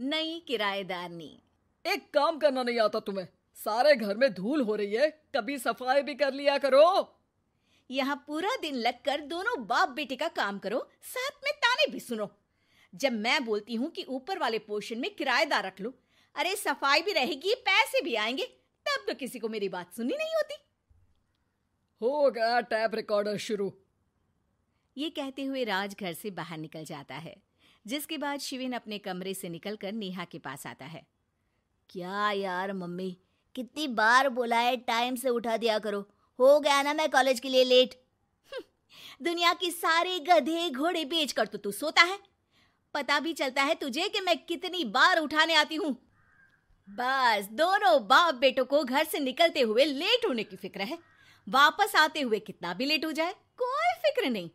नई किराएदारनी एक काम करना नहीं आता तुम्हें सारे घर में धूल हो रही है कभी सफाई भी कर लिया करो यहाँ पूरा दिन लगकर दोनों बाप बेटे का काम करो साथ में ताने भी सुनो जब मैं बोलती हूँ कि ऊपर वाले पोर्शन में किराएदार रख लो अरे सफाई भी रहेगी पैसे भी आएंगे तब तो किसी को मेरी बात सुननी नहीं होती हो गया टैप रिकॉर्डर शुरू ये कहते हुए राज घर से बाहर निकल जाता है जिसके बाद शिविन अपने कमरे से निकलकर नेहा के पास आता है क्या यार मम्मी कितनी बार बोला है टाइम से उठा दिया करो हो गया ना मैं कॉलेज के लिए लेट हम्म, दुनिया की सारी गधे घोड़े बेच कर तो तू सोता है पता भी चलता है तुझे कि मैं कितनी बार उठाने आती हूँ बस दोनों बाप बेटों को घर से निकलते हुए लेट होने की फिक्र है वापस आते हुए कितना भी लेट हो जाए कोई फिक्र नहीं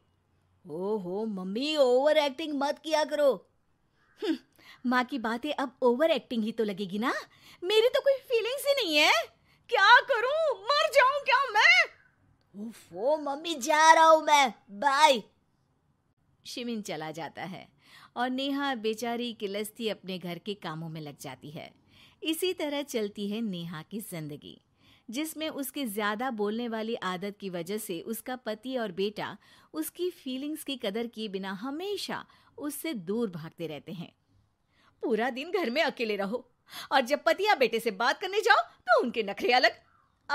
ओहो मम्मी ओवर एक्टिंग मत किया करो हम्म, माँ की बातें अब ओवर एक्टिंग ही तो लगेगी ना मेरी तो कोई फीलिंग्स ही नहीं है क्या करूं मर जाऊं क्या मैं ओफो मम्मी जा रहा हूं मैं बाय शिमिन चला जाता है और नेहा बेचारी किलस्ती अपने घर के कामों में लग जाती है इसी तरह चलती है नेहा की जिंदगी जिसमें उसके ज्यादा बोलने वाली आदत की वजह से उसका पति और बेटा उसकी फीलिंग्स की कदर किए बिना हमेशा उससे दूर भागते रहते हैं पूरा दिन घर में अकेले रहो और जब पति या बेटे से बात करने जाओ तो उनके नखरे अलग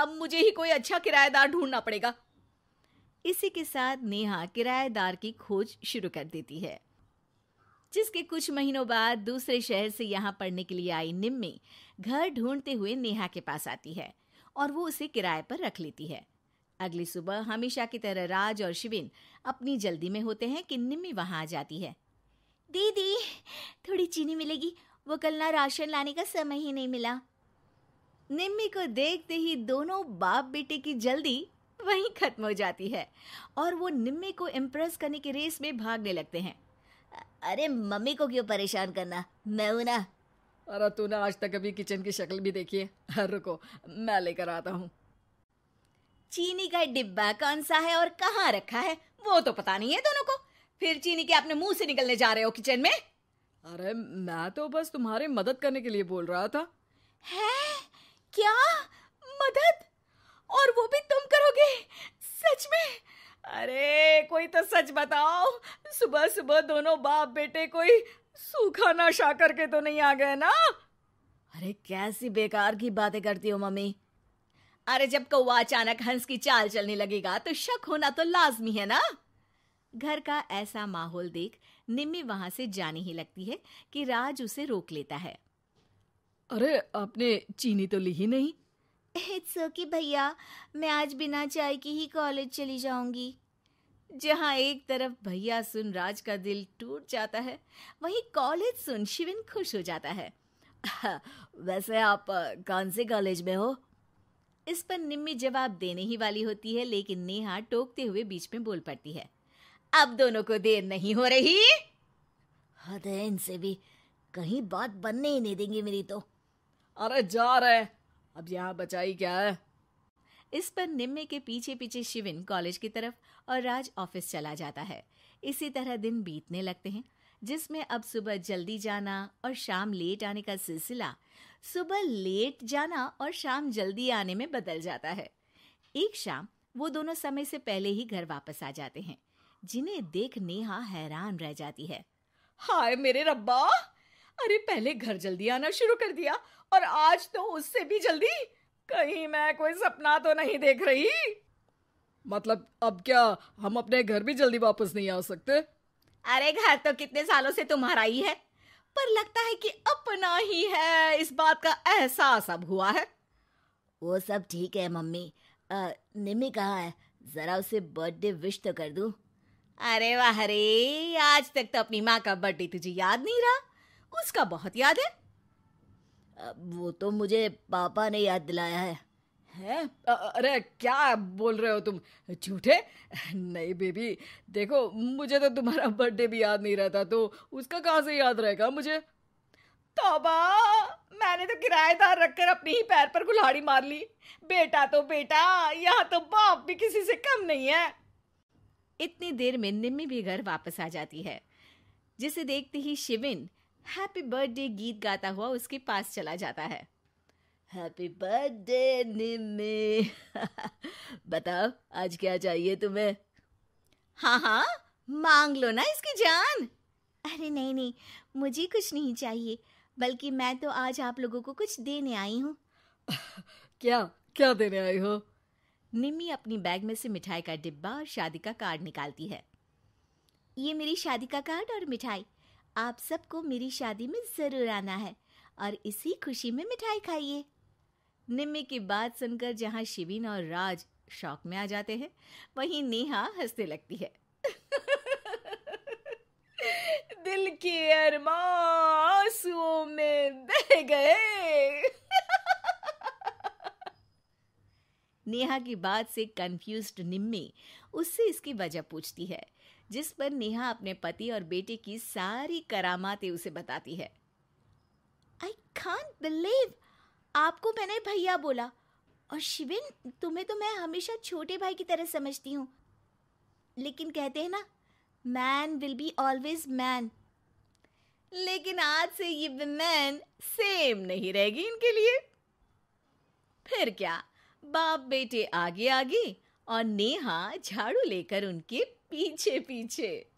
अब मुझे ही कोई अच्छा किराएदार ढूंढना पड़ेगा इसी के साथ नेहा किराएदार की खोज शुरू कर देती है जिसके कुछ महीनों बाद दूसरे शहर से यहाँ पढ़ने के लिए आई निम्मी घर ढूंढते हुए नेहा के पास आती है और वो उसे किराए पर रख लेती है अगली सुबह हमेशा की तरह राज और शिविन अपनी जल्दी में होते हैं कि निम्मी वहाँ आ जाती है दीदी थोड़ी चीनी मिलेगी वो कल ना राशन लाने का समय ही नहीं मिला निम्मी को देखते ही दोनों बाप बेटे की जल्दी वहीं खत्म हो जाती है और वो निम्मी को इम्प्रेस करने की रेस में भागने लगते हैं अरे मम्मी को क्यों परेशान करना मैं ना अरे तूने आज तक अभी किचन की शक्ल भी देखी है रुको मैं लेकर आता हूँ चीनी का डिब्बा कौन सा है और कहाँ रखा है वो तो पता नहीं है दोनों को फिर चीनी के अपने मुंह से निकलने जा रहे हो किचन में अरे मैं तो बस तुम्हारी मदद करने के लिए बोल रहा था है क्या मदद और वो भी तुम करोगे सच में अरे कोई तो सच बताओ सुबह सुबह दोनों बाप बेटे कोई सूखा ना करके तो नहीं आ गए ना अरे कैसी बेकार की बातें करती हो मम्मी अरे जब कौआ अचानक हंस की चाल चलने लगेगा तो शक होना तो लाजमी है ना घर का ऐसा माहौल देख निम्मी वहां से जाने ही लगती है कि राज उसे रोक लेता है अरे आपने चीनी तो ली ही नहीं इट्स ओके भैया मैं आज बिना चाय की ही कॉलेज चली जाऊंगी जहाँ एक तरफ भैया सुन राज का दिल टूट जाता है वहीं कॉलेज सुन शिविन खुश हो जाता है वैसे आप कौन से कॉलेज में हो इस पर निम्मी जवाब देने ही वाली होती है लेकिन नेहा टोकते हुए बीच में बोल पड़ती है अब दोनों को देर नहीं हो रही हद है इनसे भी कहीं बात बनने ही नहीं देंगे मेरी तो अरे जा रहे अब यहाँ बचाई क्या है इस पर निम्मे के पीछे पीछे शिविन कॉलेज की तरफ और राज ऑफिस चला जाता है इसी तरह दिन बीतने लगते हैं जिसमें अब सुबह जल्दी जाना और शाम लेट आने का सिलसिला सुबह लेट जाना और शाम जल्दी आने में बदल जाता है एक शाम वो दोनों समय से पहले ही घर वापस आ जाते हैं जिन्हें देख नेहा हैरान रह जाती है हाय मेरे रब्बा अरे पहले घर जल्दी आना शुरू कर दिया और आज तो उससे भी जल्दी कहीं मैं कोई सपना तो नहीं देख रही मतलब अब क्या हम अपने घर भी जल्दी वापस नहीं आ सकते अरे घर तो कितने सालों से तुम्हारा ही है पर लगता है कि अपना ही है इस बात का एहसास अब हुआ है वो सब ठीक है मम्मी निमी कहाँ है जरा उसे बर्थडे विश तो कर दू अरे वाह रे आज तक तो अपनी माँ का बर्थडे तुझे याद नहीं रहा उसका बहुत याद है वो तो मुझे पापा ने याद दिलाया है है अरे क्या बोल रहे हो तुम झूठे नहीं बेबी देखो मुझे तो तुम्हारा बर्थडे भी याद नहीं रहता तो उसका कहाँ से याद रहेगा मुझे तोबा मैंने तो किराएदार रखकर अपने ही पैर पर कुल्हाड़ी मार ली बेटा तो बेटा यहाँ तो बाप भी किसी से कम नहीं है इतनी देर में निम्मी भी घर वापस आ जाती है जिसे देखते ही शिविन हैप्पी बर्थडे गीत गाता हुआ उसके पास चला जाता है हैप्पी बर्थडे निम्मे बताओ आज क्या चाहिए तुम्हें हाँ हाँ मांग लो ना इसकी जान अरे नहीं नहीं मुझे कुछ नहीं चाहिए बल्कि मैं तो आज आप लोगों को कुछ देने आई हूँ क्या क्या देने आई हो निम्मी अपनी बैग में से मिठाई का डिब्बा और शादी का कार्ड निकालती है ये मेरी शादी का कार्ड और मिठाई आप सबको मेरी शादी में ज़रूर आना है और इसी खुशी में मिठाई खाइए निम्मी की बात सुनकर जहाँ शिविन और राज शौक में आ जाते हैं वहीं नेहा हंसने लगती है दिल के अरमा आंसुओं में बह गए नेहा की बात से कंफ्यूज्ड निम्मी उससे इसकी वजह पूछती है जिस पर नेहा अपने पति और बेटे की सारी करामाते उसे बताती है आई खान बिलीव आपको मैंने भैया बोला और शिविन तुम्हें तो मैं हमेशा छोटे भाई की तरह समझती हूँ लेकिन कहते हैं ना man will be always man लेकिन आज से ये मैन सेम नहीं रहेगी इनके लिए फिर क्या बाप बेटे आगे आगे और नेहा झाड़ू लेकर उनके पीछे पीछे